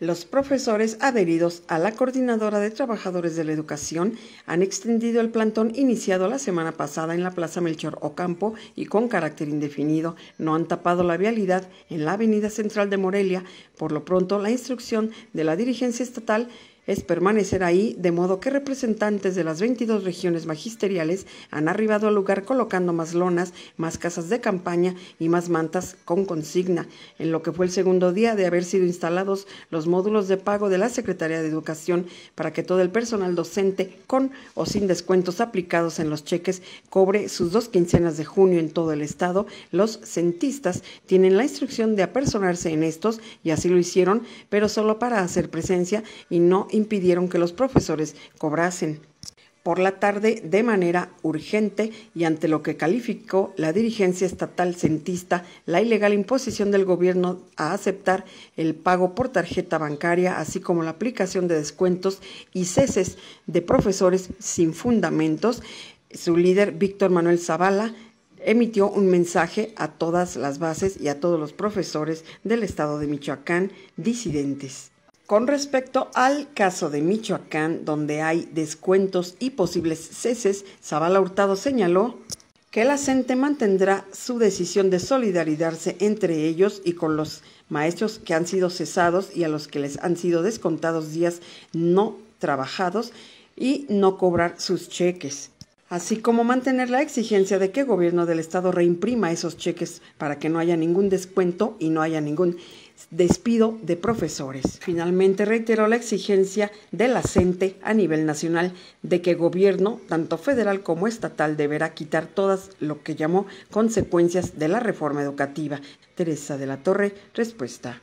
Los profesores adheridos a la Coordinadora de Trabajadores de la Educación han extendido el plantón iniciado la semana pasada en la Plaza Melchor Ocampo y con carácter indefinido. No han tapado la vialidad en la Avenida Central de Morelia. Por lo pronto, la instrucción de la dirigencia estatal es permanecer ahí, de modo que representantes de las 22 regiones magisteriales han arribado al lugar colocando más lonas, más casas de campaña y más mantas con consigna, en lo que fue el segundo día de haber sido instalados los módulos de pago de la Secretaría de Educación para que todo el personal docente, con o sin descuentos aplicados en los cheques, cobre sus dos quincenas de junio en todo el estado, los centistas tienen la instrucción de apersonarse en estos y así lo hicieron, pero solo para hacer presencia y no impidieron que los profesores cobrasen por la tarde de manera urgente y ante lo que calificó la dirigencia estatal centista la ilegal imposición del gobierno a aceptar el pago por tarjeta bancaria, así como la aplicación de descuentos y ceses de profesores sin fundamentos, su líder Víctor Manuel Zavala emitió un mensaje a todas las bases y a todos los profesores del estado de Michoacán disidentes. Con respecto al caso de Michoacán, donde hay descuentos y posibles ceses, Zavala Hurtado señaló que la CENTE mantendrá su decisión de solidarizarse entre ellos y con los maestros que han sido cesados y a los que les han sido descontados días no trabajados y no cobrar sus cheques así como mantener la exigencia de que el gobierno del estado reimprima esos cheques para que no haya ningún descuento y no haya ningún despido de profesores. Finalmente reiteró la exigencia de la a nivel nacional de que gobierno, tanto federal como estatal, deberá quitar todas lo que llamó consecuencias de la reforma educativa. Teresa de la Torre, respuesta.